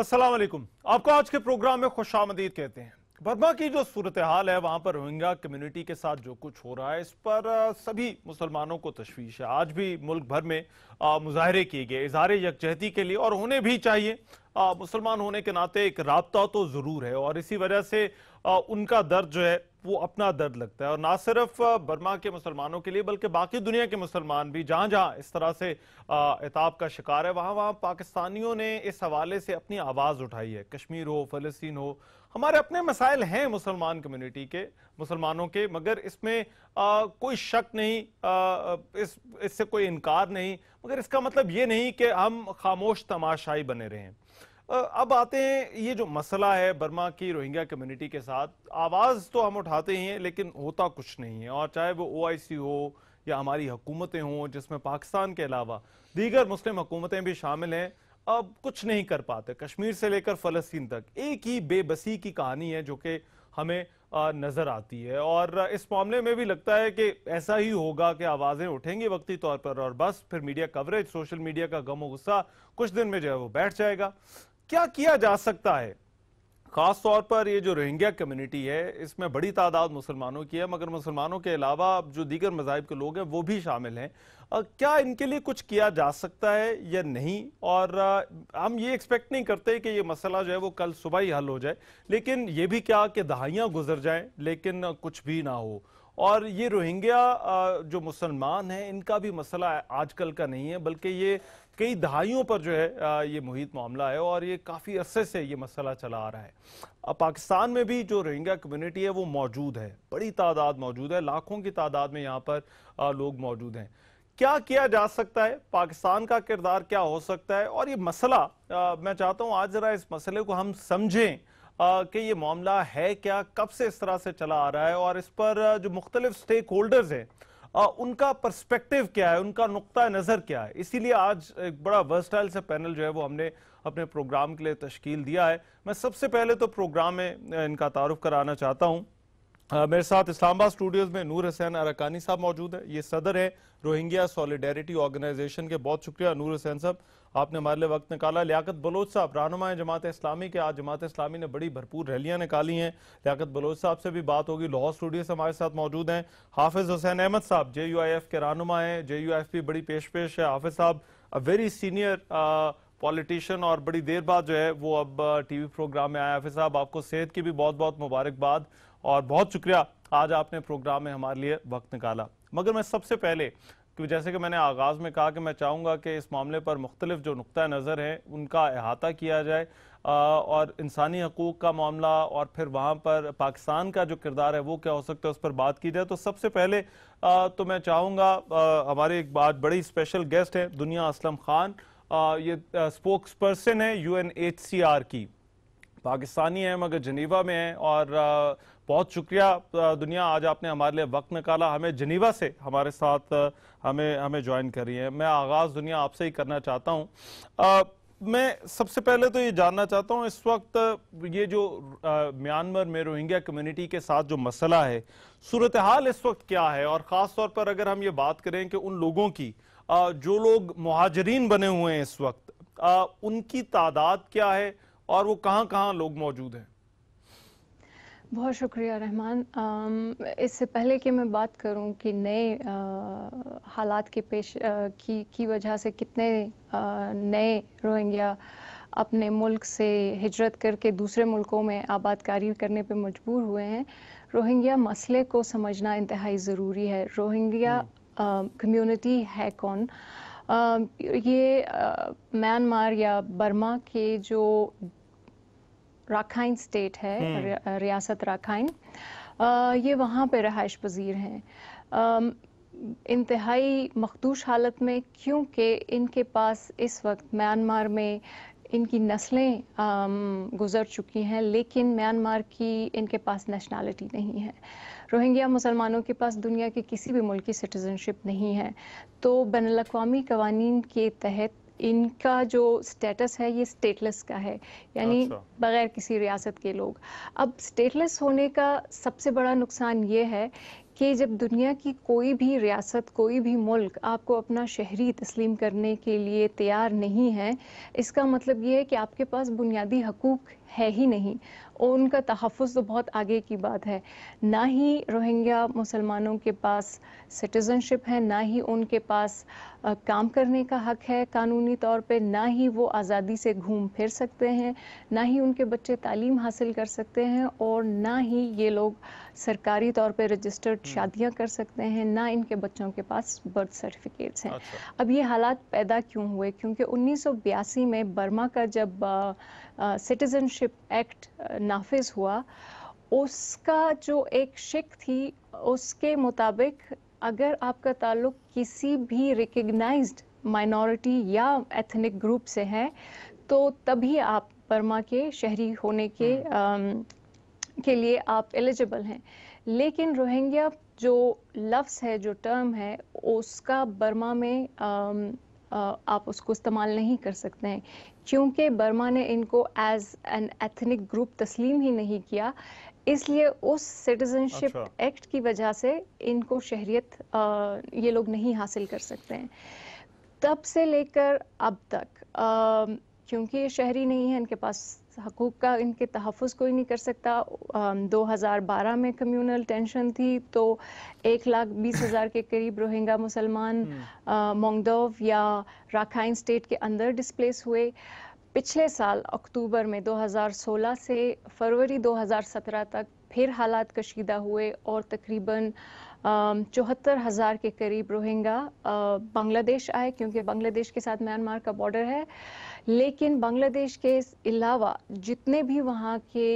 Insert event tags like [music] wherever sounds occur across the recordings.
अस्सलाम वालेकुम आपको आज के प्रोग्राम में खुश आमदीद कहते हैं बर्मा की जो सूरत हाल है वहाँ पर रोहिंगा कम्युनिटी के साथ जो कुछ हो रहा है इस पर सभी मुसलमानों को तशवीश है आज भी मुल्क भर में मुजाहरे किए गए इजहार यकजहती के लिए और होने भी चाहिए मुसलमान होने के नाते एक रबता तो ज़रूर है और इसी वजह से उनका दर्द जो है वो अपना दर्द लगता है और ना सिर्फ बर्मा के मुसलमानों के लिए बल्कि बाकी दुनिया के मुसलमान भी जहां जहां इस तरह से एताब का शिकार है वहां वहां पाकिस्तानियों ने इस हवाले से अपनी आवाज़ उठाई है कश्मीर हो फलस्तीन हो हमारे अपने मसाइल हैं मुसलमान कम्युनिटी के मुसलमानों के मगर इसमें आ, कोई शक नहीं आ, इस इससे कोई इनकार नहीं मगर इसका मतलब ये नहीं कि हम खामोश तमाशाई बने रहें अब आते हैं ये जो मसला है बर्मा की रोहिंग्या कम्युनिटी के साथ आवाज़ तो हम उठाते हैं लेकिन होता कुछ नहीं है और चाहे वो ओआईसी हो या हमारी हुकूमतें हों जिसमें पाकिस्तान के अलावा दीगर मुस्लिम हुकूमतें भी शामिल हैं अब कुछ नहीं कर पाते कश्मीर से लेकर फ़लस्तीन तक एक ही बेबसी की कहानी है जो कि हमें नज़र आती है और इस मामले में भी लगता है कि ऐसा ही होगा कि आवाज़ें उठेंगी वक्ती तौर पर और बस फिर मीडिया कवरेज सोशल मीडिया का गम गुस्सा कुछ दिन में जो है वो बैठ जाएगा क्या किया जा सकता है खास तौर पर ये जो रोहिंग्या कम्युनिटी है इसमें बड़ी तादाद मुसलमानों की है मगर मुसलमानों के अलावा अब जो दीगर मजाहब के लोग हैं वो भी शामिल हैं क्या इनके लिए कुछ किया जा सकता है या नहीं और हम ये एक्सपेक्ट नहीं करते कि ये मसला जो है वो कल सुबह ही हल हो जाए लेकिन ये भी क्या कि दहाइयाँ गुजर जाएँ लेकिन कुछ भी ना हो और ये रोहिंग्या जो मुसलमान हैं इनका भी मसला आजकल का नहीं है बल्कि ये कई दहाइयों पर जो है ये मुहित मामला है और ये काफ़ी अरसे से ये मसला चला आ रहा है अब पाकिस्तान में भी जो रोहिंग्या कम्युनिटी है वो मौजूद है बड़ी तादाद मौजूद है लाखों की तादाद में यहाँ पर लोग मौजूद हैं क्या किया जा सकता है पाकिस्तान का किरदार क्या हो सकता है और ये मसला आ, मैं चाहता हूँ आज ज़रा इस मसले को हम समझें कि ये मामला है क्या कब से इस तरह से चला आ रहा है और इस पर जो मुख्तलिफ स्टेक होल्डर्स हैं उनका पर्सपेक्टिव क्या है उनका नुकता नज़र क्या है इसीलिए आज एक बड़ा वर्सटाइल सा पैनल जो है वो हमने अपने प्रोग्राम के लिए तश्कील दिया है मैं सबसे पहले तो प्रोग्राम में इनका तारुफ कराना चाहता हूँ मेरे साथ इस्लामाबाद स्टूडियोज़ में नूर हसैन अरकानी साहब मौजूद है ये सदर है रोहिंग्या सॉलिडेरिटी ऑर्गेनाइजेशन के बहुत शुक्रिया नूर हसैन साहब आपने हमारे लिए वक्त निकाला लियाकत बलोच साहब रहनुमा जमात इस्लामी के आज जमात इस्लामी ने बड़ी भरपूर रैलियां निकाली हैं लियाकत बलोच साहब से भी बात होगी लाहौर स्टूडियो से हमारे साथ मौजूद हैं हाफिज़ हुसैन अहमद साहब जे यू आई एफ के रहनुमा हैं जे यू एफ भी बड़ी पेश पेश है हाफिज़ साहब अ वेरी सीनियर पॉलिटिशियन और बड़ी देर बाद जो है वो अब टीवी uh, प्रोग्राम में आए हाफिज़ साहब आपको सेहत की भी बहुत बहुत मुबारकबाद और बहुत शुक्रिया आज आपने प्रोग्राम में हमारे लिए वक्त निकाला मगर मैं सबसे पहले कि जैसे कि मैंने आगाज़ में कहा कि मैं चाहूँगा कि इस मामले पर मुख्तलिफ जो नुक़ नज़र हैं उनका अहाता किया जाए और इंसानी हकूक़ का मामला और फिर वहाँ पर पाकिस्तान का जो किरदार है वो क्या हो सकता है उस पर बात की जाए तो सबसे पहले तो मैं चाहूँगा हमारे एक बात बड़ी स्पेशल गेस्ट हैं दुनिया असलम ख़ान ये स्पोक्स पर्सन है U N H C R की पाकिस्तानी हैं मगर जनीवा में हैं और बहुत शुक्रिया दुनिया आज आपने हमारे लिए वक्त निकाला हमें जनीवा से हमारे साथ हमें हमें ज्वाइन करी है मैं आगाज़ दुनिया आपसे ही करना चाहता हूँ मैं सबसे पहले तो ये जानना चाहता हूँ इस वक्त ये जो म्यांमार में रोहिंग्या कम्युनिटी के साथ जो मसला है सूरत हाल इस वक्त क्या है और ख़ास तौर पर अगर हम ये बात करें कि उन लोगों की जो लोग महाजरीन बने हुए हैं इस वक्त उनकी तादाद क्या है और वो कहाँ कहाँ लोग मौजूद हैं बहुत शुक्रिया रहमान इससे पहले कि मैं बात करूं कि नए हालात के पेश की की वजह से कितने नए रोहिंग्या अपने मुल्क से हिजरत करके दूसरे मुल्कों में आबादकारी करने पर मजबूर हुए हैं रोहिंग्या मसले को समझना इंतहाई ज़रूरी है रोहिंग्या कम्युनिटी हम्म। है कौन ये म्यांमार या बर्मा के जो राखाइन स्टेट है हम्म। रियासत राखाइन ये वहाँ पे रहाइश पजीर हैं इंतहाई मखदूश हालत में क्योंकि इनके पास इस वक्त म्यांमार में इनकी नस्लें गुजर चुकी हैं लेकिन म्यांमार की इनके पास नेशनैलिटी नहीं है रोहिंग्या मुसलमानों के पास दुनिया के किसी भी मुल्क की सिटीज़नशिप नहीं है तो बैन अवी कवानीन के तहत इनका जो स्टेटस है ये स्टेटलेस का है यानी अच्छा। बगैर किसी रियासत के लोग अब स्टेटलेस होने का सबसे बड़ा नुकसान ये है कि जब दुनिया की कोई भी रियासत कोई भी मुल्क आपको अपना शहरी तस्लीम करने के लिए तैयार नहीं है इसका मतलब ये है कि आपके पास बुनियादी हकूक़ है ही नहीं और उनका तहफ़ तो बहुत आगे की बात है ना ही रोहिंग्या मुसलमानों के पास सिटीज़नशिप है ना ही उनके पास आ, काम करने का हक है कानूनी तौर पे ना ही वो आज़ादी से घूम फिर सकते हैं ना ही उनके बच्चे तालीम हासिल कर सकते हैं और ना ही ये लोग सरकारी तौर पे रजिस्टर्ड हम्म। शादियां कर सकते हैं ना इनके बच्चों के पास बर्थ सर्टिफिकेट्स हैं अच्छा। अब ये हालात पैदा क्यों हुए क्योंकि उन्नीस में बर्मा का जब आ, सिटीज़नशिप एक्ट नाफिज हुआ उसका जो एक शिक थी उसके मुताबिक अगर आपका ताल्लुक किसी भी रिकग्नाइज्ड माइनॉरिटी या एथनिक ग्रुप से है तो तभी आप बर्मा के शहरी होने के आ, हम्म। के लिए आप एलिजिबल हैं लेकिन रोहिंग्या जो लफ्स है जो टर्म है उसका बर्मा में आ, आप उसको इस्तेमाल नहीं कर सकते हैं चूँकि बर्मा ने इनको एज एन एथनिक ग्रुप तस्लीम ही नहीं किया इसलिए उस सिटीजनशिप अच्छा। एक्ट की वजह से इनको शहरीत ये लोग नहीं हासिल कर सकते हैं तब से लेकर अब तक क्योंकि ये शहरी नहीं है इनके पास हकूक़ का इनके तहफ़ कोई नहीं कर सकता दो हज़ार बारह में कम्यूनल टेंशन थी तो एक लाख बीस हज़ार के करीब रोहिंगा मुसलमान हम्म। मोंगदोव या राखाइन स्टेट के अंदर डिस्प्लेस हुए पिछले साल अक्टूबर में 2016 से फरवरी 2017 तक फिर हालात कशीदा हुए और तकरीबन चौहत्तर हज़ार के करीब रोहिंगा बांग्लादेश आए क्योंकि बांग्लादेश के साथ म्यांमार का बॉर्डर है लेकिन बांग्लादेश के अलावा जितने भी वहाँ के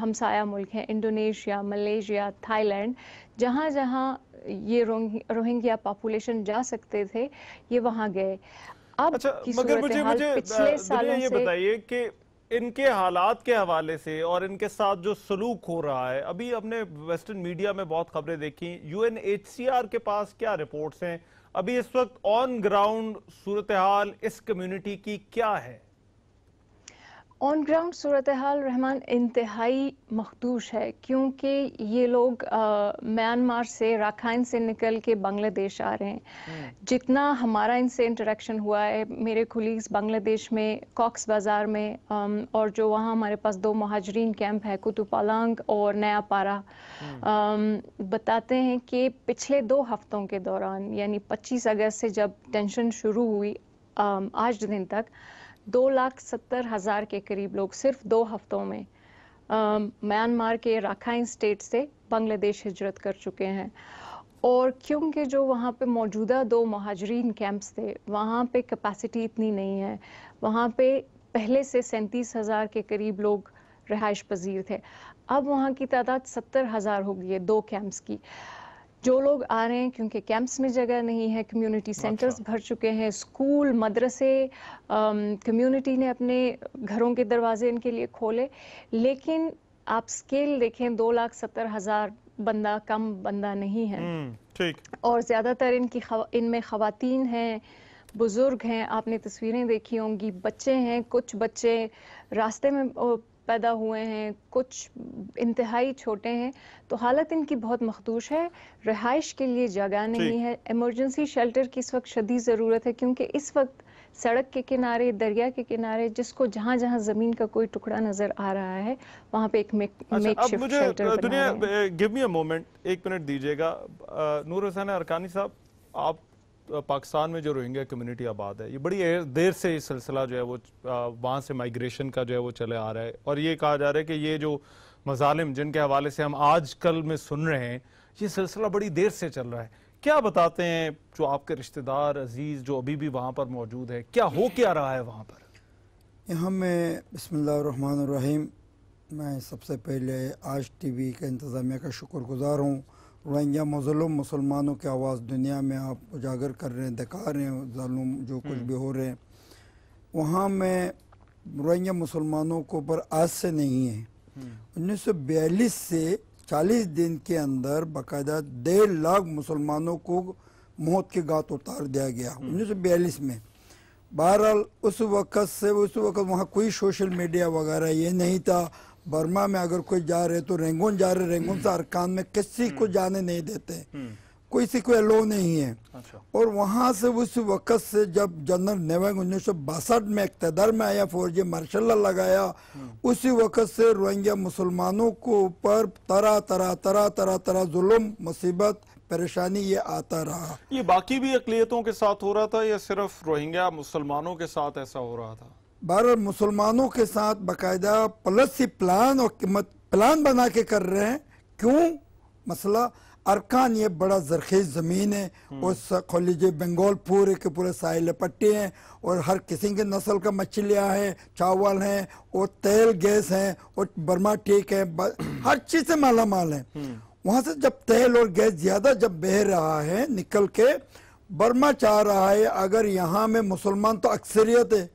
हमसाया मुल्क हैं इंडोनेशिया मलेशिया थाईलैंड जहाँ जहाँ ये रोहिंग्या पॉपुलेशन जा सकते थे ये वहाँ गए अब अच्छा मगर मुझे मुझे ये बताइए कि इनके हालात के हवाले से और इनके साथ जो सलूक हो रहा है अभी हमने वेस्टर्न मीडिया में बहुत खबरें देखी यूएनएचसीआर के पास क्या रिपोर्ट्स हैं अभी इस वक्त ऑन ग्राउंड सूरत हाल इस कम्युनिटी की क्या है ऑन ग्राउंड सूरत हाल रहमान इंतहाई मखदूश है क्योंकि ये लोग म्यांमार से राखाइन से निकल के बांग्लादेश आ रहे हैं हम्म। जितना हमारा इनसे इंटरेक्शन हुआ है मेरे खुलीस बांग्लादेश में कॉक्स बाज़ार में आ, और जो वहाँ हमारे पास दो महाजरीन कैंप है कुतुपालंग और नया आ, हम्म। बताते हैं कि पिछले दो हफ्तों के दौरान यानी पच्चीस अगस्त से जब टेंशन शुरू हुई आज दिन तक दो लाख सत्तर हज़ार के करीब लोग सिर्फ दो हफ्तों में म्यांमार के राखाइन स्टेट से बांग्लादेश हिजरत कर चुके हैं और क्योंकि जो वहाँ पे मौजूदा दो महाजरीन कैंप्स थे वहाँ पे कैपेसिटी इतनी नहीं है वहाँ पे पहले से सैंतीस हज़ार के करीब लोग रहाइश पजीर थे अब वहाँ की तादाद सत्तर हज़ार हो गई है दो कैंप्स की जो लोग आ रहे हैं क्योंकि कैंप्स में जगह नहीं है कम्युनिटी अच्छा। सेंटर्स भर चुके हैं स्कूल मदरसे कम्युनिटी um, ने अपने घरों के दरवाजे इनके लिए खोले लेकिन आप स्केल देखें दो लाख सत्तर हज़ार बंदा कम बंदा नहीं है हम्म, ठीक और ज़्यादातर इनकी इनमें खातन हैं बुज़ुर्ग हैं आपने तस्वीरें देखी होंगी बच्चे हैं कुछ बच्चे रास्ते में पैदा हुए हैं कुछ इंतहाई छोटे हैं तो हालत इनकी बहुत मखदूश है रिहाइश के लिए जगह नहीं है इमरजेंसी शेल्टर की इस वक्त शदी ज़रूरत है क्योंकि इस वक्त सड़क के किनारे दरिया के किनारे जिसको जहाँ जहाँ जमीन का कोई टुकड़ा नजर आ रहा है वहाँ पे एक मेक, मेक अच्छा, अब मुझे दुनिया गिव मी अ मोमेंट एक मिनट दीजिएगा नूर हुसैन अरकानी साहब आप पाकिस्तान में जो रोहिंग्या कम्युनिटी आबाद है ये बड़ी देर से ये सिलसिला जो है वो वहाँ से माइग्रेशन का जो है वो चले आ रहा है और ये कहा जा रहा है कि ये जो मजालिम जिनके हवाले से हम आज कल में सुन रहे हैं ये सिलसिला बड़ी देर से चल रहा है क्या बताते हैं जो आपके रिश्तेदार अजीज़ जो अभी भी वहाँ पर मौजूद है क्या हो क्या रहा है वहाँ पर यहाँ में बसमीम मैं सबसे पहले आज टी वी का इंतज़ामिया का शुक्रगुज़ार हूँ रोहिंग्या मजलम मुसलमानों की आवाज़ दुनिया में आप उजागर कर रहे हैं दिखा रहे हैं जालूम जो कुछ हम्म। भी हो रहे हैं वहाँ में रोहिंग्या मुसलमानों को पर आज से नहीं है हम्म। उन्नीस सौ बयालीस से चालीस दिन के अंदर बाकायदा डेढ़ लाख मुसलमानों को मौत के गात उतार दिया गया हम्म। उन्नीस सौ बयालीस में बहरहाल उस वक़्त से उस वक़्त वहाँ कोई सोशल मीडिया वगैरह ये नहीं था बर्मा में अगर कोई जा रहे तो रेंगोन जा रहे रेंगोन हम्म। से अरकान में किसी को हम्म। जाने नहीं देते हम्म। सी कोई अलो नहीं है अच्छा। और वहाँ से उस वक़्त से जब जनरल नेवंग उन्नीस सौ बासठ में इकतदार में आया फौजी मार्शल लगाया उसी वक़्त से रोहिंग्या मुसलमानों को ऊपर तरह तरह तरह तरह तरह जुल्म मुसीबत परेशानी ये आता रहा ये बाकी भी अकलीतों के साथ हो रहा था या सिर्फ रोहिंग्या मुसलमानों के साथ ऐसा हो रहा था बार मुसलमानों के साथ बाकायदा प्लस ही प्लान और कीमत प्लान बना के कर रहे हैं क्यों मसला अरकान ये बड़ा जरखेज ज़मीन है हम्म। और लीजिए बंगाल पूरे के पूरे साहिल पट्टे हैं और हर किसी के नस्ल का मछलियाँ हैं चावल हैं और तेल गैस हैं और बर्मा ठीक है हम्म। हर चीज़ से माला माल है हम्म। वहाँ से जब तेल और गैस ज़्यादा जब बह रहा है निकल के बर्मा चाह रहा है अगर यहाँ में मुसलमान तो अक्सरियत है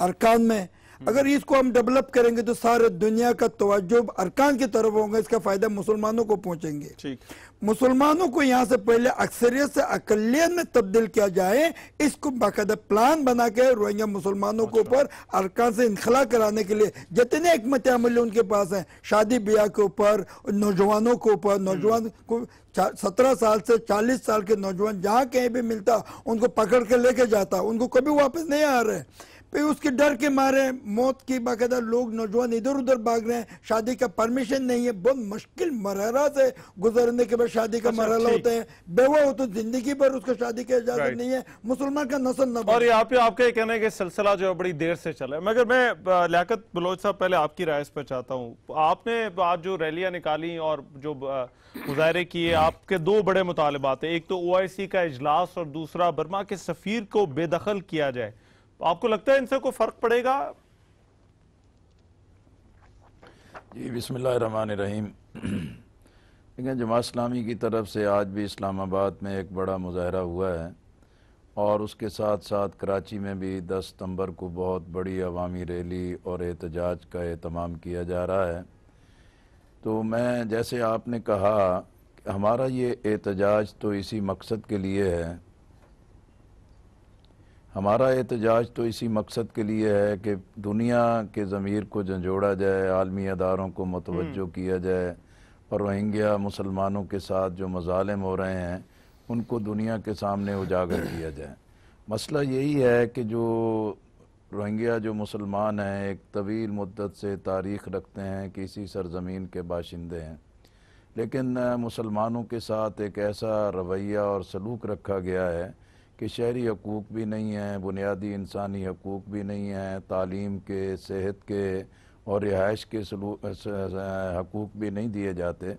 अरकान में अगर इसको हम डेवलप करेंगे तो सारे दुनिया का तोज्जो अरकान की तरफ होगा इसका फायदा मुसलमानों को पहुंचेंगे मुसलमानों को यहाँ से पहले अक्सरियत से अकलियत में तब्दील किया जाए इसको बाकायदा प्लान बना के रोहिंग्या मुसलमानों के ऊपर अरकान से इनखला कराने के लिए जितने हमत अमल उनके पास है शादी ब्याह के ऊपर नौजवानों के ऊपर नौजवान को सत्रह साल से चालीस साल के नौजवान जहाँ कहीं भी मिलता उनको पकड़ के लेके जाता उनको कभी वापस नहीं आ रहे भाई उसके डर के मारे मौत की बाकायदा लोग नौजवान इधर उधर भाग रहे हैं शादी का परमिशन नहीं है बहुत मुश्किल मरहरा से गुजरने के बाद शादी का अच्छा, मरहला होता है बेवा हो तो जिंदगी भर उसको शादी का इजाजत नहीं है मुसलमान का नसल न और यहाँ पे आपका कहना है कि सिलसिला जो है बड़ी देर से चला है मगर मैं लियात बलोच साहब पहले आपकी राय इस पर चाहता हूँ आपने आज जो रैलियां निकाली और जो मुजाहरे किए आपके दो बड़े मुतालबात हैं एक तो ओ का इजलास और दूसरा बर्मा के सफ़ीर को बेदखल किया जाए तो आपको लगता है इनसे कोई फर्क पड़ेगा जी बिसमान रहीम [clears throat] लेकिन जमात इस्लामी की तरफ से आज भी इस्लामाबाद में एक बड़ा मुजाहरा हुआ है और उसके साथ साथ कराची में भी 10 सितंबर को बहुत बड़ी अवामी रैली और एहतजाज का अहतमाम किया जा रहा है तो मैं जैसे आपने कहा हमारा ये एहतजाज तो इसी मकसद के लिए है हमारा एहतजाज तो इसी मकसद के लिए है कि दुनिया के ज़मीर को झंझोड़ा जाए आलमी अदारों को मतवजो हम्म। किया जाए और रोहिंग्या मुसलमानों के साथ जो मजालम हो रहे हैं उनको दुनिया के सामने उजागर किया जाए मसला यही है कि जो रोहिंग्या जो मुसलमान हैं एक तवील मुद्दत से तारीख रखते हैं कि इसी सरजमीन के बाशिंदे हैं लेकिन मुसलमानों के साथ एक ऐसा रवैया और सलूक रखा गया है कि शहरी हकूक़ भी नहीं हैं बुनियादी इंसानी हकूक़ भी नहीं हैं तालीम के सेहत के और रिहाइश के हकूक़ भी नहीं दिए जाते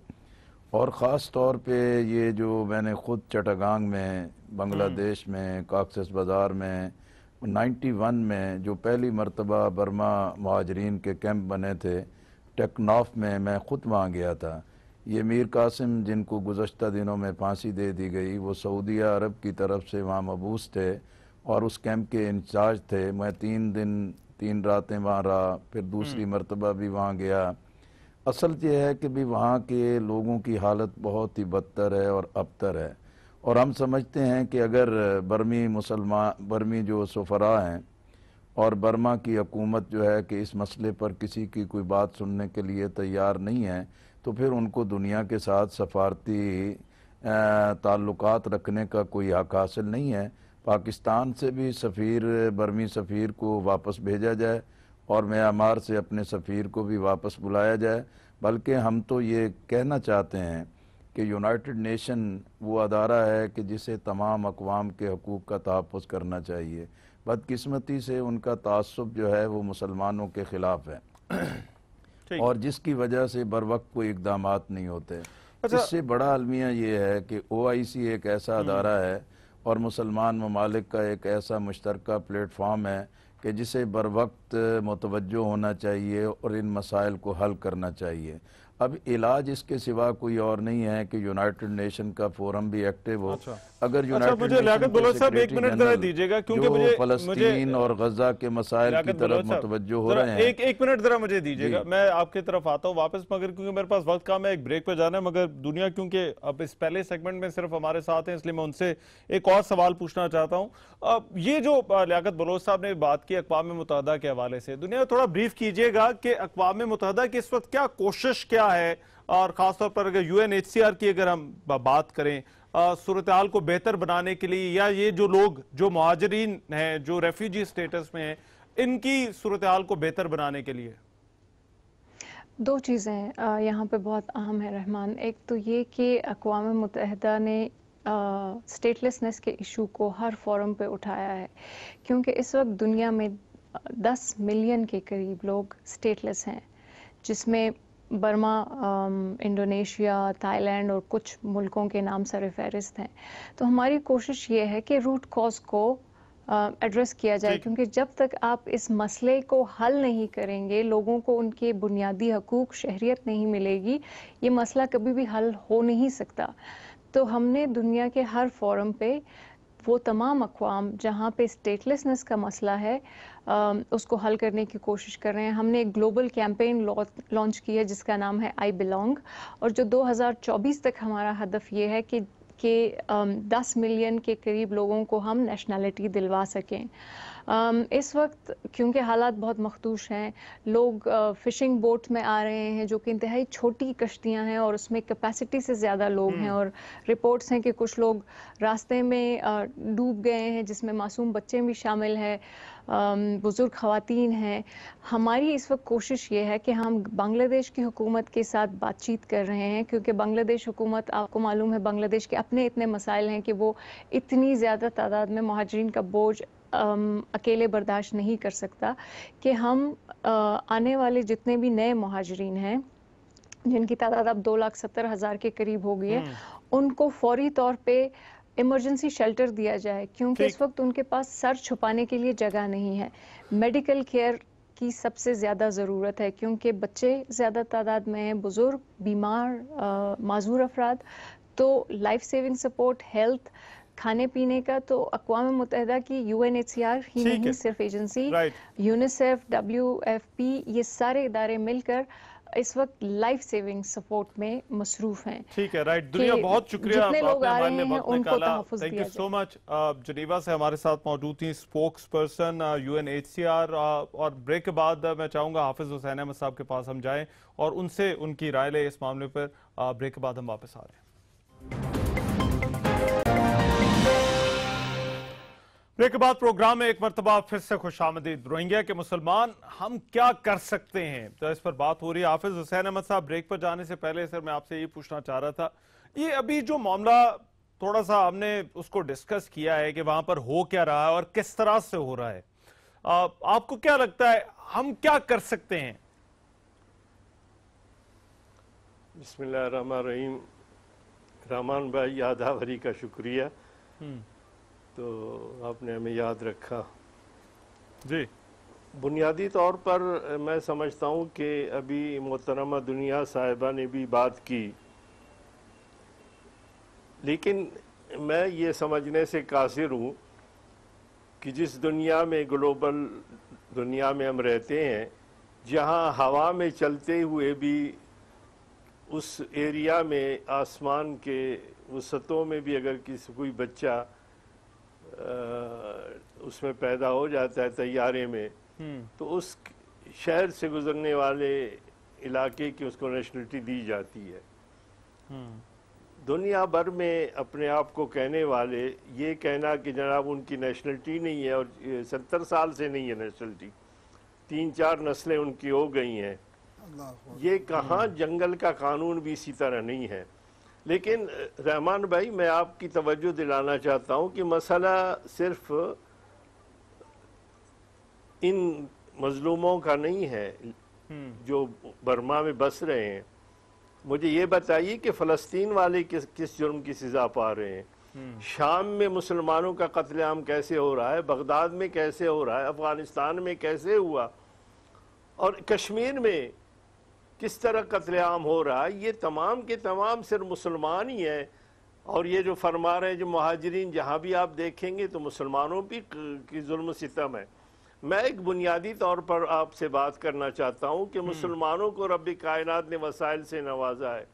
और ख़ास तौर पे ये जो मैंने ख़ुद चटागांग में बांग्लादेश हम्म। में काक्सस बाज़ार में 91 में जो पहली मरतबा बर्मा महाजरीन के कैंप बने थे टेकनाफ में मैं ख़ुद वहाँ गया था ये मीर कासिम जिनको गुज्त दिनों में फांसी दे दी गई वो सऊदी अरब की तरफ से वहाँ मबूस थे और उस कैंप के इंचार्ज थे मैं तीन दिन तीन रातें वहाँ रहा फिर दूसरी हम्म। मरतबा भी वहाँ गया असल ये है कि भी वहाँ के लोगों की हालत बहुत ही बदतर है और अबतर है और हम समझते हैं कि अगर बर्मी मुसलमान बर्मी जो सफरा हैं और बर्मा की हकूमत जो है कि इस मसले पर किसी की कोई बात सुनने के लिए तैयार नहीं है तो फिर उनको दुनिया के साथ सफारती ताल्लुकात रखने का कोई हक हासिल नहीं है पाकिस्तान से भी सफ़ीर बर्मी सफ़ीर को वापस भेजा जाए और म्यांमार से अपने सफ़ीर को भी वापस बुलाया जाए बल्कि हम तो ये कहना चाहते हैं कि यूनाइटेड नेशन वो अदारा है कि जिसे तमाम अकवाम के हकूक़ का तहफ़ करना चाहिए बदकस्मती से उनका तसब जो है वो मुसलमानों के ख़िलाफ़ है और जिसकी वजह से बर वक्त कोई इकदाम नहीं होते अच्छा। इससे बड़ा अलमिया ये है कि ओ आई सी एक ऐसा हम्म। अदारा है और मुसलमान ममालिक का एक ऐसा मुश्तर प्लेटफॉर्म है कि जिसे बर वक्त मुतवजो होना चाहिए और इन मसाइल को हल करना चाहिए अब इलाज इसके सिवा कोई और नहीं है कि यूनाइटेड नेशन का फोरम भी एक्टिव हो अच्छा। अगर यूनाइटेड अच्छा, एक मिनट दीजिएगा क्योंकि मुझे फलस्तीन और गजा के मसाइल की तरफ मुतवजो हो रहे हैं एक एक मिनट जरा मुझे दीजिएगा मैं आपकी तरफ आता हूँ वापस मगर क्योंकि मेरे पास वक्त कम है एक ब्रेक पे जाना है मगर दुनिया क्योंकि अब इस पहले सेगमेंट में सिर्फ हमारे साथ हैं इसलिए मैं उनसे एक और सवाल पूछना चाहता हूँ ये जो लियाकत बलोच साहब ने बात की अकवा मुतहदा के हवाले से दुनिया थोड़ा ब्रीफ कीजिएगा कि अकवा मुतहदा की इस वक्त क्या कोशिश क्या समस्या है और ख़ासतौर पर अगर यू की अगर हम बात करें सूरत हाल को बेहतर बनाने के लिए या ये जो लोग जो महाजरीन हैं जो रेफ्यूजी स्टेटस में हैं इनकी सूरत हाल को बेहतर बनाने के लिए दो चीज़ें यहाँ पे बहुत अहम है रहमान एक तो ये कि अकवा मुतहदा ने स्टेटलेसनेस के इशू को हर फोरम पे उठाया है क्योंकि इस वक्त दुनिया में 10 मिलियन के करीब लोग स्टेटलेस हैं जिसमें बर्मा इंडोनेशिया थाईलैंड और कुछ मुल्कों के नाम सर फहरिस्त हैं तो हमारी कोशिश ये है कि रूट कॉज को एड्रेस किया जाए क्योंकि जब तक आप इस मसले को हल नहीं करेंगे लोगों को उनके बुनियादी हकूक शहरीत नहीं मिलेगी ये मसला कभी भी हल हो नहीं सकता तो हमने दुनिया के हर फोरम पे वो तमाम अकवाम जहाँ पे स्टेटलेसनेस का मसला है उसको हल करने की कोशिश कर रहे हैं हमने एक ग्लोबल कैंपेन लॉन्च की है जिसका नाम है आई बिलोंग और जो 2024 तक हमारा हदफ ये है कि के दस मिलियन के करीब लोगों को हम नेशनलिटी दिलवा सकें इस वक्त क्योंकि हालात बहुत मखदूश हैं लोग फिशिंग बोट में आ रहे हैं जो कि इंतहाई छोटी कश्तियां हैं और उसमें कैपेसिटी से ज़्यादा लोग हैं हम्म। और रिपोर्ट्स हैं कि कुछ लोग रास्ते में डूब गए हैं जिसमें मासूम बच्चे भी शामिल हैं बुज़ुर्ग खातन हैं हमारी इस वक्त कोशिश ये है कि हम बांग्लादेश की हुकूमत के साथ बातचीत कर रहे हैं क्योंकि बांग्लादेश हुकूमत आपको मालूम है बांग्लादेश के अपने इतने मसाइल हैं कि वो इतनी ज़्यादा तादाद में महाजरीन का बोझ अकेले बर्दाश्त नहीं कर सकता कि हम आने वाले जितने भी नए महाजरीन हैं जिनकी तादाद अब दो लाख सत्तर हज़ार के करीब हो गई है हम्म। उनको फौरी तौर पे इमरजेंसी शेल्टर दिया जाए क्योंकि इस वक्त उनके पास सर छुपाने के लिए जगह नहीं है मेडिकल केयर की सबसे ज़्यादा ज़रूरत है क्योंकि बच्चे ज़्यादा तादाद में हैं बुज़ुर्ग बीमार माजूर अफराद तो लाइफ सेविंग सपोर्ट हेल्थ खाने पीने का तो अकवा मुतहदा की U N H C R ही नहीं सिर्फ agency UNICEF W F P ये सारे इदारे मिलकर इस वक्त लाइफ सेविंग सपोर्ट में मसरूफ हैं ठीक है राइट दुनिया बहुत शुक्रिया आप thank you so much Geneva से हमारे साथ मौजूद थी spokesperson U N H C R और ब्रेक के बाद मैं चाहूंगा हाफिज हुसैन अहमद साहब के पास हम जाएँ और उनसे उनकी राय ले इस मामले पर ब्रेक के बाद हम वापस आ रहे हैं ब्रेक के बाद प्रोग्राम में एक मरतबा फिर से खुश आमदीद रोहिंग्या के मुसलमान हम क्या कर सकते हैं तो इस पर बात हो रही है हाफिज हुसैन अहमद साहब ब्रेक पर जाने से पहले सर मैं आपसे ये पूछना चाह रहा था ये अभी जो मामला थोड़ा सा हमने उसको डिस्कस किया है कि वहां पर हो क्या रहा है और किस तरह से हो रहा है आ, आपको क्या लगता है हम क्या कर सकते हैं बिस्मिल्लाह रहमान रहीम रहमान भाई यादावरी का शुक्रिया हम्म। तो आपने हमें याद रखा जी बुनियादी तौर पर मैं समझता हूँ कि अभी मोहतरमा दुनिया साहिबा ने भी बात की लेकिन मैं ये समझने से कासिर हूँ कि जिस दुनिया में ग्लोबल दुनिया में हम रहते हैं जहाँ हवा में चलते हुए भी उस एरिया में आसमान के वसतों में भी अगर किसी कोई बच्चा उसमें पैदा हो जाता है तैयारे में हम्म। तो उस शहर से गुजरने वाले इलाके की उसको नेशनलिटी दी जाती है हम्म। दुनिया भर में अपने आप को कहने वाले ये कहना कि जनाब उनकी नेशनलिटी नहीं है और सत्तर साल से नहीं है नेशनलिटी तीन चार नस्लें उनकी हो गई हैं ये कहाँ जंगल का कानून भी इसी तरह नहीं है लेकिन रहमान भाई मैं आपकी तवज्जो दिलाना चाहता हूँ कि मसला सिर्फ इन मजलूमों का नहीं है हम्म। जो बर्मा में बस रहे हैं मुझे ये बताइए कि फ़लस्तीन वाले किस किस जुर्म की सज़ा पा रहे हैं हम्म। शाम में मुसलमानों का कत्लेआम कैसे हो रहा है बगदाद में कैसे हो रहा है अफ़गानिस्तान में कैसे हुआ और कश्मीर में किस तरह कत्लेआम हो रहा है ये तमाम के तमाम सिर्फ मुसलमान ही हैं और ये जो फरमा रहे हैं जो महाजरीन जहाँ भी आप देखेंगे तो मुसलमानों भी की जुल्म सितम है मैं एक बुनियादी तौर पर आपसे बात करना चाहता हूँ कि हम्म। मुसलमानों को रब कायनात ने वसाइल से नवाजा है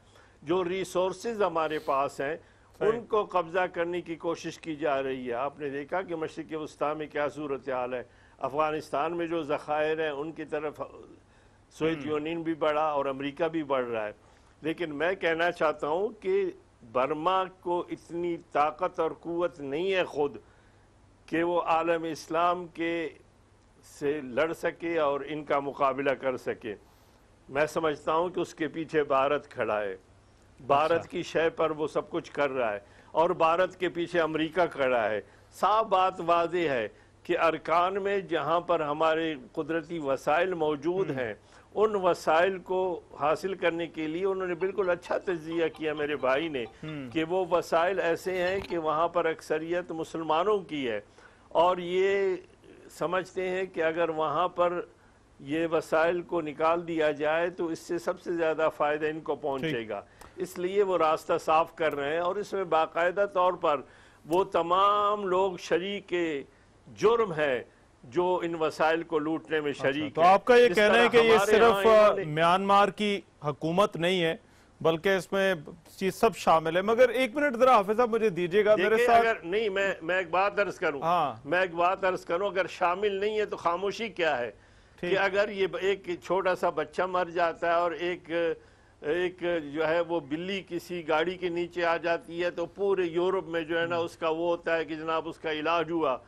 जो रिसोर्स हमारे पास हैं हाँ। उनको कब्जा करने की कोशिश की जा रही है आपने देखा कि मशरक़ वस्ती में क्या सूरत हाल है अफ़गानिस्तान में जो ज़ख़ायर हैं उनकी तरफ सोवियत यूनियन हम्म। भी बढ़ा और अमेरिका भी बढ़ रहा है लेकिन मैं कहना चाहता हूँ कि बर्मा को इतनी ताकत और क़वत नहीं है ख़ुद कि वो आलम इस्लाम के से लड़ सके और इनका मुकाबला कर सके मैं समझता हूँ कि उसके पीछे भारत खड़ा है भारत अच्छा। की शय पर वो सब कुछ कर रहा है और भारत के पीछे अमेरिका खड़ा है साफ बात वाज है कि अरकान में जहाँ पर हमारे कुदरती वसाइल मौजूद हम्म। हैं उन वसाइल को हासिल करने के लिए उन्होंने बिल्कुल अच्छा तजिया किया मेरे भाई ने हम्म। कि वो वसाइल ऐसे हैं कि वहाँ पर अक्सरियत मुसलमानों की है और ये समझते हैं कि अगर वहाँ पर ये वसाइल को निकाल दिया जाए तो इससे सबसे ज़्यादा फ़ायदा इनको पहुँचेगा इसलिए वो रास्ता साफ कर रहे हैं और इसमें बाकायदा तौर पर वो तमाम लोग शरीक जुर्म है जो इन वसाइल को लूटने में अच्छा, शरीक अच्छा, तो आपका ये कहना है कि ये सिर्फ म्यांमार की हकूमत नहीं है बल्कि इसमें चीज सब शामिल है मगर एक मिनट जरा हाफिज साहब मुझे दीजिएगा मेरे साथ अगर नहीं मैं मैं एक बात अर्ज करूं हाँ मैं एक बात अर्ज करूं अगर शामिल नहीं है तो खामोशी क्या है कि अगर ये एक छोटा सा बच्चा मर जाता है और एक एक जो है वो बिल्ली किसी गाड़ी के नीचे आ जाती है तो पूरे यूरोप में जो है ना हम्म। उसका वो होता है कि जनाब उसका इलाज हुआ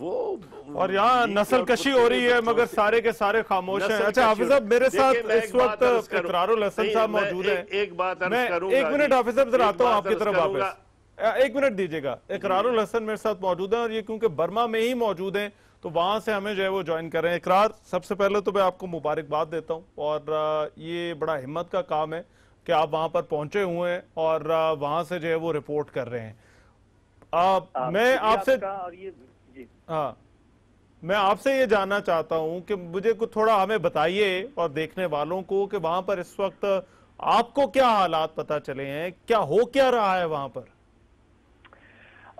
वो और यहाँ नस्ल कशी हो रही है मगर सारे के सारे खामोश हैं अच्छा हाफिज साहब मेरे साथ इस वक्त हसन साहब मौजूद हैं एक बात मैं एक मिनट हाफिज साहब जरा आता हूँ आपकी तरफ वापस एक मिनट दीजिएगा इकरार हसन मेरे साथ मौजूद हैं और ये क्योंकि बर्मा में ही मौजूद हैं तो वहां से हमें जो है वो ज्वाइन कर रहे हैं इकरार सबसे पहले तो मैं आपको मुबारकबाद देता हूँ और ये बड़ा हिम्मत का काम है कि आप वहां पर पहुंचे हुए हैं और वहां से जो है वो रिपोर्ट कर रहे हैं आ, मैं आपसे और ये हाँ मैं आपसे ये जानना चाहता हूँ कि मुझे कुछ थोड़ा हमें बताइए और देखने वालों को कि वहां पर इस वक्त आपको क्या हालात पता चले हैं क्या हो क्या रहा है वहां पर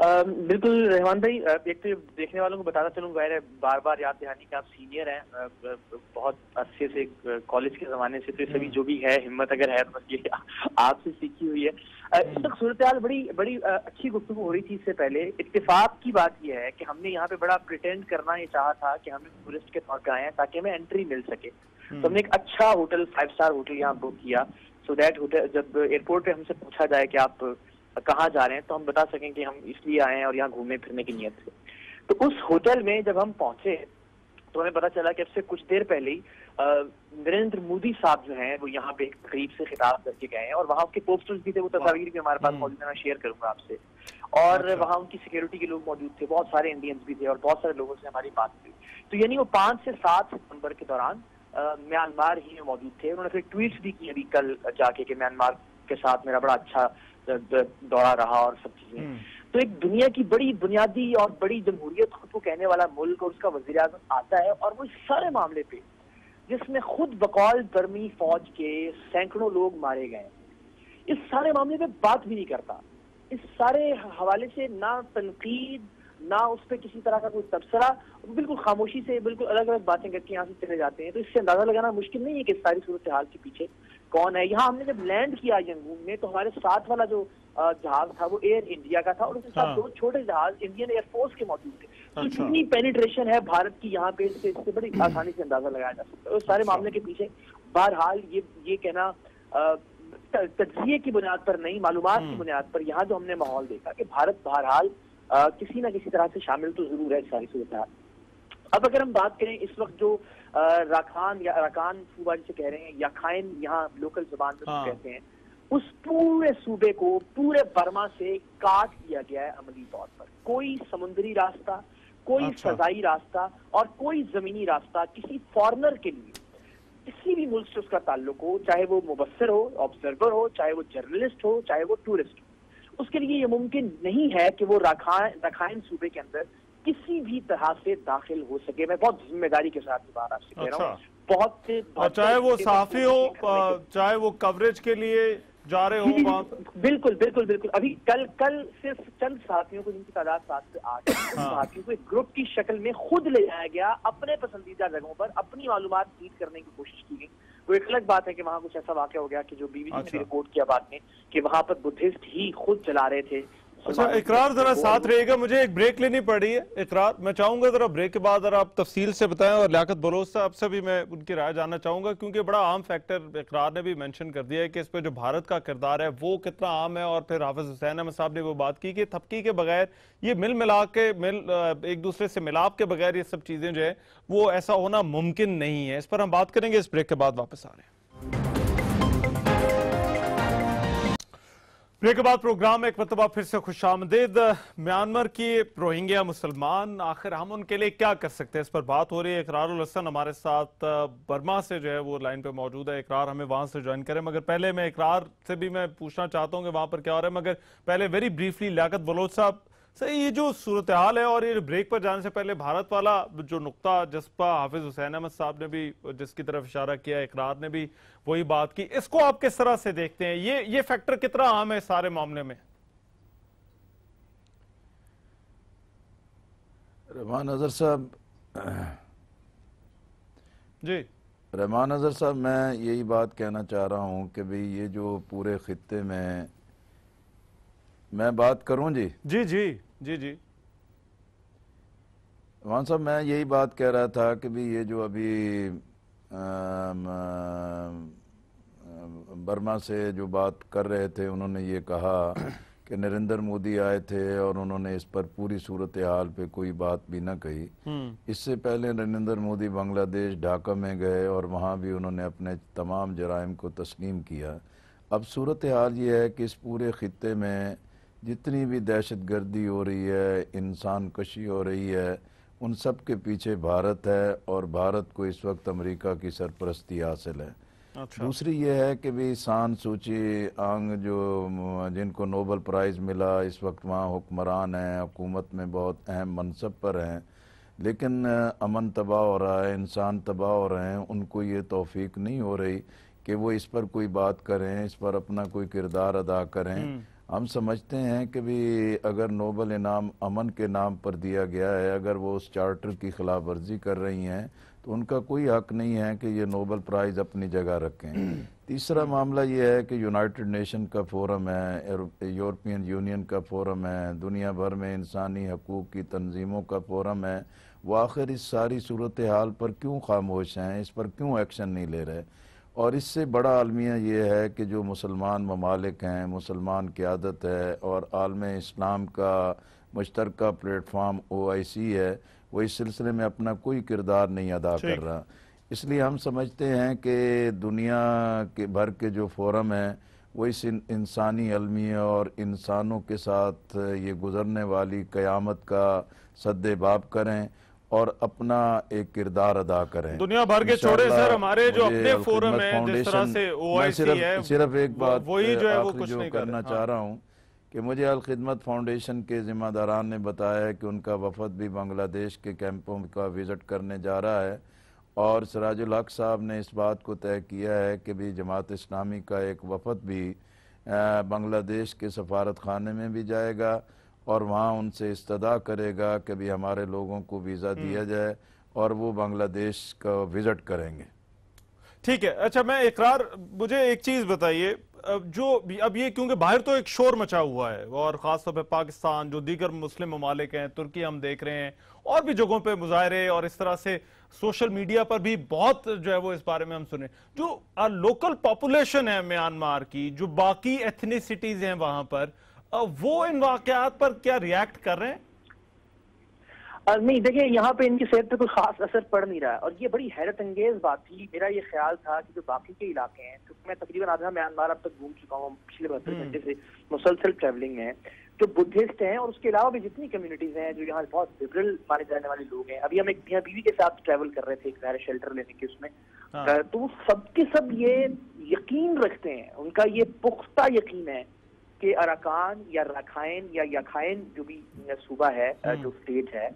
बिल्कुल रहमान भाई एक तो देखने वालों को बताना चलूँ गैर बार बार याद दिहानी कि आप सीनियर हैं बहुत अच्छे से कॉलेज के जमाने से तो सभी हम्म। जो भी है हिम्मत अगर है तो ये [laughs] आपसे सीखी हुई है इस हम्म। तक सूरत हाल बड़ी बड़ी अच्छी गुफ्तु हो रही थी इससे पहले इतफाक की बात यह है कि हमने यहाँ पे बड़ा प्रिटेंड करना ये चाह था कि हमें टूरिस्ट के तौर पर आए हैं ताकि हमें एंट्री मिल सके तो हम्म। हमने एक अच्छा होटल फाइव स्टार होटल यहाँ बुक किया सो दैट होटल जब एयरपोर्ट पे हमसे पूछा जाए कि आप कहाँ जा रहे हैं तो हम बता सकें कि हम इसलिए आए हैं और यहाँ घूमने फिरने की नीयत से तो उस होटल में जब हम पहुंचे तो हमें पता चला कि अब से कुछ देर पहले ही नरेंद्र मोदी साहब जो हैं वो यहाँ पे करीब से खिताब करके गए हैं और वहाँ के पोस्टर्स भी थे वो तस्वीर भी हमारे पास हम्म। मौजूद है मैं शेयर करूंगा आपसे और अच्छा। वहाँ उनकी सिक्योरिटी के लोग मौजूद थे बहुत सारे इंडियंस भी थे और बहुत सारे लोगों से हमारी बात हुई तो यानी वो पांच से सात सितंबर के दौरान म्यांमार ही में मौजूद थे उन्होंने फिर ट्वीट भी की अभी कल जाके कि म्यांमार के साथ मेरा बड़ा अच्छा दौड़ा रहा और सब चीजें हम्म। तो एक दुनिया की बड़ी बुनियादी और बड़ी जमहूरियत खुद को कहने वाला मुल्क और उसका वजीर अजम आता है और वो सारे मामले पे जिसमें खुद बकौल बर्मी फौज के सैकड़ों लोग मारे गए इस सारे मामले पे बात भी नहीं करता इस सारे हवाले से ना तनकीद ना उस पर किसी तरह का कोई तबसरा बिल्कुल खामोशी से बिल्कुल अलग अलग बातें करके यहाँ से चले जाते हैं तो इससे अंदाजा लगाना मुश्किल नहीं है कि सारी सूरत हाल के पीछे कौन है यहाँ हमने जब लैंड किया यंगून में तो हमारे साथ वाला जो जहाज था वो एयर इंडिया का था और उसके साथ हाँ। दो छोटे जहाज इंडियन एयरफोर्स के मौजूद थे तो जितनी अच्छा। पेनिट्रेशन है भारत की यहाँ पे इससे इससे बड़ी हम्म। आसानी से अंदाजा लगाया जा सकता है उस सारे अच्छा। मामले के पीछे बहरहाल ये ये कहना तजिए की बुनियाद पर नहीं मालूम की हम्म। बुनियाद पर यहाँ जो हमने माहौल देखा कि भारत बहरहाल किसी ना किसी तरह से शामिल तो जरूर है सारी सूरत अब अगर हम बात करें इस वक्त जो राखान या राकान सूबा जिसे कह रहे हैं या खाइन यहाँ लोकल जुबान में हाँ। कहते हैं उस पूरे सूबे को पूरे बर्मा से काट दिया गया है अमली तौर पर कोई समुद्री रास्ता कोई अच्छा। सजाई रास्ता और कोई जमीनी रास्ता किसी फॉरनर के लिए किसी भी मुल्क से उसका ताल्लुक हो चाहे वो मुबसर हो ऑब्जर्वर हो चाहे वो जर्नलिस्ट हो चाहे वो टूरिस्ट हो उसके लिए ये मुमकिन नहीं है कि वो राखान रखाइन सूबे के अंदर किसी भी तरह से दाखिल हो सके मैं बहुत जिम्मेदारी के साथ दोबारा से कह रहा हूँ अच्छा। बहुत से चाहे वो साफी हो चाहे वो कवरेज के लिए जा रहे हो बिल्कुल बिल्कुल बिल्कुल अभी कल कल सिर्फ चंद साथियों को जिनकी तादाद सात से आठ हाँ। साथियों को एक ग्रुप की शक्ल में खुद ले जाया गया अपने पसंदीदा जगहों पर अपनी मालूम फीड करने की कोशिश की गई वो एक अलग बात है कि वहाँ कुछ ऐसा वाक्य हो गया कि जो बीबीसी ने रिपोर्ट अच्छा। किया बात में कि वहाँ पर बुद्धिस्ट ही खुद चला रहे थे अच्छा इकरार जरा साथ रहेगा मुझे एक ब्रेक लेनी पड़ी है इकरार मैं चाहूंगा जरा ब्रेक के बाद जरा आप तफसील से बताएं और लियाकत बलोच साहब से भी मैं उनकी राय जानना चाहूंगा क्योंकि बड़ा आम फैक्टर इकरार ने भी मेंशन कर दिया है कि इस पर जो भारत का किरदार है वो कितना आम है और फिर हाफिज हुसैन अहमद साहब ने वो बात की कि थपकी के बगैर ये मिल मिला के मिल एक दूसरे से मिलाप के बगैर ये सब चीजें जो है वो ऐसा होना मुमकिन नहीं है इस पर हम बात करेंगे इस ब्रेक के बाद वापस आ रहे हैं ब्रेक के बाद प्रोग्राम में एक मरतबा फिर से खुश आमदेद म्यांमार की रोहिंग्या मुसलमान आखिर हम उनके लिए क्या कर सकते हैं इस पर बात हो रही है इकरार हसन हमारे साथ बर्मा से जो है वो लाइन पे मौजूद है इकरार हमें वहां से ज्वाइन करें मगर पहले मैं इकरार से भी मैं पूछना चाहता हूँ कि वहां पर क्या हो रहा है मगर पहले वेरी ब्रीफली लियाकत बलोच साहब सर ये जो सूरत हाल है और ये ब्रेक पर जाने से पहले भारत वाला जो नुकता जसपा हाफिज हुसैन अहमद साहब ने भी जिसकी तरफ इशारा किया इकरार ने भी वही बात की इसको आप किस तरह से देखते हैं ये ये फैक्टर कितना आम है सारे मामले में रहमान अजहर साहब जी रहमान अजहर साहब मैं यही बात कहना चाह रहा हूँ कि भाई ये जो पूरे खत्े में मैं बात करूं जी जी जी जी जी वान साहब मैं यही बात कह रहा था कि भी ये जो अभी आम, बर्मा से जो बात कर रहे थे उन्होंने ये कहा कि नरेंद्र मोदी आए थे और उन्होंने इस पर पूरी सूरत हाल पे कोई बात भी ना कही हम्म। इससे पहले नरेंद्र मोदी बांग्लादेश ढाका में गए और वहाँ भी उन्होंने अपने तमाम जराइम को तस्लीम किया अब सूरत हाल ये है कि इस पूरे ख़त्े में जितनी भी दहशत गर्दी हो रही है इंसान कशी हो रही है उन सब के पीछे भारत है और भारत को इस वक्त अमेरिका की सरपरस्ती हासिल है अच्छा। दूसरी ये है कि भी सान सूची आंग जो जिनको नोबल प्राइज़ मिला इस वक्त वहाँ हुक्मरान हैं हुकूमत में बहुत अहम मनसब पर हैं लेकिन अमन तबाह हो रहा है इंसान तबाह हो रहे हैं उनको ये तोफ़ी नहीं हो रही कि वो इस पर कोई बात करें इस पर अपना कोई किरदार अदा करें हम्म। हम समझते हैं कि भी अगर नोबल इनाम अमन के नाम पर दिया गया है अगर वो उस चार्टर की खिलाफ वर्जी कर रही हैं तो उनका कोई हक नहीं है कि ये नोबल प्राइज़ अपनी जगह रखें [clears throat] तीसरा मामला ये है कि यूनाइटेड नेशन का फोरम है यूरोपियन यूनियन का फोरम है दुनिया भर में इंसानी हकूक़ की तंजीमों का फोरम है वो आखिर इस सारी सूरत हाल पर क्यों खामोश हैं इस पर क्यों एक्शन नहीं ले रहे और इससे बड़ा आलमिया ये है कि जो मुसलमान ममालिक हैं मुसलमान क़्यादत है और आलम इस्लाम का मुश्तर प्लेटफार्म ओ आई सी है वो इस सिलसिले में अपना कोई किरदार नहीं अदा कर रहा इसलिए हम समझते हैं कि दुनिया के भर के जो फोरम हैं वो इस इंसानी अलमिया और इंसानों के साथ ये गुज़रने वाली क़यामत का सद्दे करें और अपना एक किरदार अदा करें दुनिया भर के छोड़े सर हमारे जो अपने फोरम है जिस तरह से सिर्फ, है सिर्फ एक बात वही जो है वो कुछ जो नहीं करना हाँ। चाह रहा हूँ कि मुझे अलखिदमत फाउंडेशन के जिम्मेदारान ने बताया कि उनका वफद भी बांग्लादेश के कैंपों का विज़िट करने जा रहा है और सराजुल हक साहब ने इस बात को तय किया है कि भी जमात इस्लामी का एक वफद भी बांग्लादेश के सफारत खाने में भी जाएगा और वहाँ उनसे इस्तदा करेगा कि भी हमारे लोगों को वीज़ा हम्म। दिया जाए और वो बांग्लादेश का विज़िट करेंगे ठीक है अच्छा मैं इकरार मुझे एक चीज़ बताइए जो अब ये क्योंकि बाहर तो एक शोर मचा हुआ है और ख़ासतौर पर पाकिस्तान जो दीगर मुस्लिम ममालिक हैं तुर्की हम देख रहे हैं और भी जगहों पे मुजाहरे और इस तरह से सोशल मीडिया पर भी बहुत जो है वो इस बारे में हम सुने जो लोकल पॉपुलेशन है म्यांमार की जो बाकी एथनिसिटीज़ हैं वहाँ पर वो इन वाकत पर क्या रिएक्ट कर रहे हैं नहीं देखिए यहाँ पे इनकी सेहत पे कोई खास असर पड़ नहीं रहा है और ये बड़ी हैरत अंगेज बात थी मेरा ये ख्याल था कि जो बाकी के इलाके हैं क्योंकि तो मैं तकरीबन आधा म्यांमार अब तक घूम चुका हूँ पिछले बहत्तर हम्म। घंटे से मुसलसल ट्रैवलिंग है जो बुद्धिस्ट हैं और उसके अलावा भी जितनी कम्युनिटीज हैं जो यहाँ बहुत लिबरल माने जाने वाले लोग हैं अभी हम एक मियाँ बीवी के साथ ट्रैवल कर रहे थे एक नया शेल्टर लेने के उसमें हाँ। तो सबके सब ये यकीन रखते हैं उनका ये पुख्ता यकीन है के अराकान या रखाइन या यखाइन जो भी सूबा है हम्म। जो स्टेट है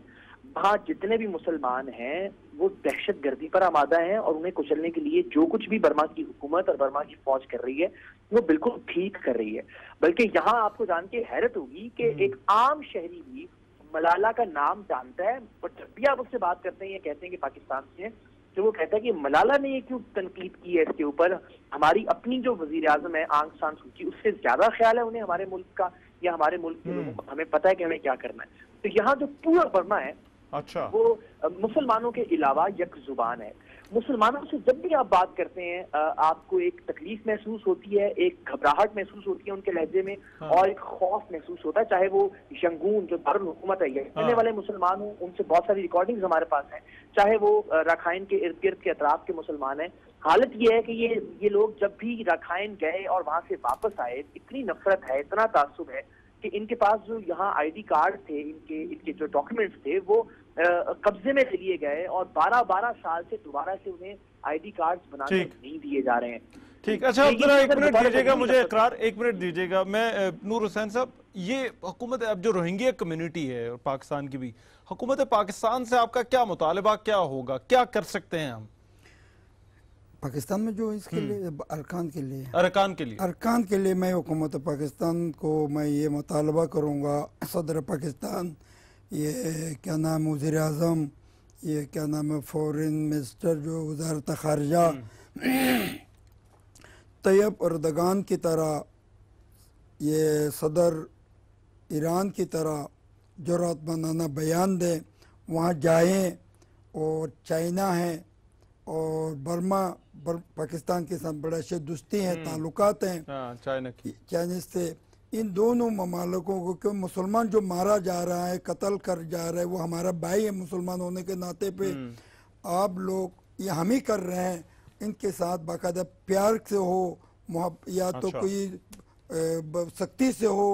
वहाँ जितने भी मुसलमान हैं वो दहशत गर्दी पर आमादा हैं और उन्हें कुचलने के लिए जो कुछ भी बर्मा की हुकूमत और बर्मा की फौज कर रही है वो बिल्कुल ठीक कर रही है बल्कि यहाँ आपको जान के हैरत होगी कि हम्म। एक आम शहरी भी मलाला का नाम जानता है और जब भी आप उससे बात करते हैं या कहते हैं कि पाकिस्तान से जो तो वो कहता है कि मलाला ने ये क्यों तनकीद की है इसके ऊपर हमारी अपनी जो वजीर आजम है आंग शान सूची उससे ज्यादा ख्याल है उन्हें हमारे मुल्क का या हमारे मुल्क के हम्म। हमें पता है कि हमें क्या करना है तो यहाँ जो पूरा बर्मा है अच्छा वो मुसलमानों के अलावा यक जुबान है मुसलमानों से जब भी आप बात करते हैं आपको एक तकलीफ महसूस होती है एक घबराहट महसूस होती है उनके लहजे में हाँ। और एक खौफ महसूस होता है चाहे वो यंगून जो दारकूमत हुकूमत है रहने हाँ। वाले मुसलमान हों उनसे बहुत सारी रिकॉर्डिंग्स हमारे पास हैं चाहे वो रखाइन के इर्द गिर्द के अतराफ के मुसलमान हैं हालत यह है कि ये ये लोग जब भी रखाइन गए और वहां से वापस आए इतनी नफरत है इतना तासुब है कि इनके पास जो यहाँ आईडी कार्ड थे इनके इनके जो डॉक्यूमेंट्स थे वो कब्जे में ले लिए गए और 12-12 साल से दोबारा से उन्हें आईडी कार्ड्स बनाने नहीं दिए जा रहे हैं ठीक अच्छा आप जरा एक मिनट दीजिएगा मुझे इकरार एक मिनट दीजिएगा मैं नूर हुसैन साहब ये हुकूमत अब जो रोहिंग्या कम्युनिटी है और पाकिस्तान की भी हुकूमत पाकिस्तान से आपका क्या मुतालबा क्या होगा क्या कर सकते हैं हम पाकिस्तान में जो इसके हम्म। लिए अरकान के लिए अरकान के लिए अरकान के लिए मैं हुकूमत पाकिस्तान को मैं ये मुतालबा करूँगा सदर पाकिस्तान ये क्या नाम वज़ी अजम ये क्या नाम है फॉरन मिनिस्टर जो वजारत खारजा हम्म। [clears throat] तैयब अरदगान की तरह ये सदर ईरान की तरह रात बनाना बयान दें वहाँ जाएँ और चाइना है और बर्मा बर, पाकिस्तान के साथ बड़े अच्छे दुस्ती हैं हम्म। ताल्लुक हैं हाँ, चाइना की चाइनीज से इन दोनों ममालकों को क्यों मुसलमान जो मारा जा रहा है कत्ल कर जा रहा है वो हमारा भाई है मुसलमान होने के नाते पे हम्म। आप लोग ये हम ही कर रहे हैं इनके साथ बाकायदा प्यार से हो या तो अच्छा। तो कोई सख्ती से हो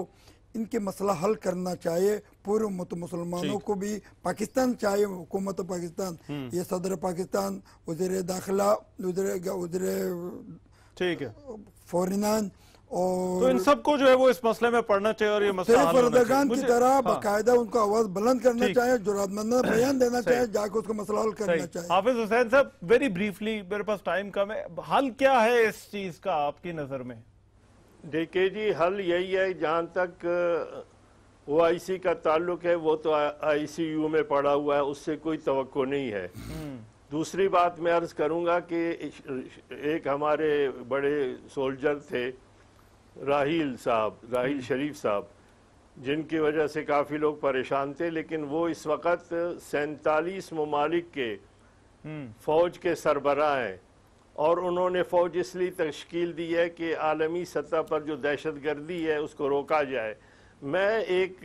इनके मसला हल करना चाहिए पूर्व मत मुसलमानों को भी पाकिस्तान चाहिए हुकूमत पाकिस्तान हम्म। ये सदर पाकिस्तान उजरे दाखिला उजरे उजरे ठीक है और तो इन सबको जो है वो इस मसले में पढ़ना चाहिए और ये मसला फरदगान की तरह हाँ। बाकायदा उनको आवाज बुलंद करना चाहिए जुरातमंदा बयान देना चाहिए जाकर उसको मसला हल करना चाहिए हाफिज हुसैन साहब वेरी ब्रीफली मेरे पास टाइम कम है हल क्या है इस चीज का आपकी नजर में देखिए जी हल यही है जहाँ तक ओ आई सी का ताल्लुक है वो तो आई सी यू में पड़ा हुआ है उससे कोई तो नहीं है हम्म। दूसरी बात मैं अर्ज करूंगा कि एक हमारे बड़े सोल्जर थे राहील साहब राहील हम्म। शरीफ साहब जिनकी वजह से काफ़ी लोग परेशान थे लेकिन वो इस वक्त सैंतालीस ममालिक के हम्म। फ़ौज के सरबरा हैं और उन्होंने फ़ौज इसलिए तश्कील दी है कि आलमी सतह पर जो दहशत गर्दी है उसको रोका जाए मैं एक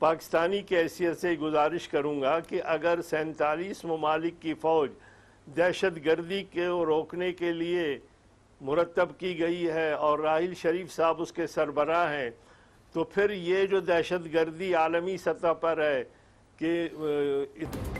पाकिस्तानी की हैसियत से गुजारिश करूँगा कि अगर सैंतालीस ममालिक की फ़ौज दहशत गर्दी को रोकने के लिए मुरतब की गई है और राहिल शरीफ साहब उसके सरबरा हैं तो फिर ये जो दहशत गर्दी आलमी सतह पर है कि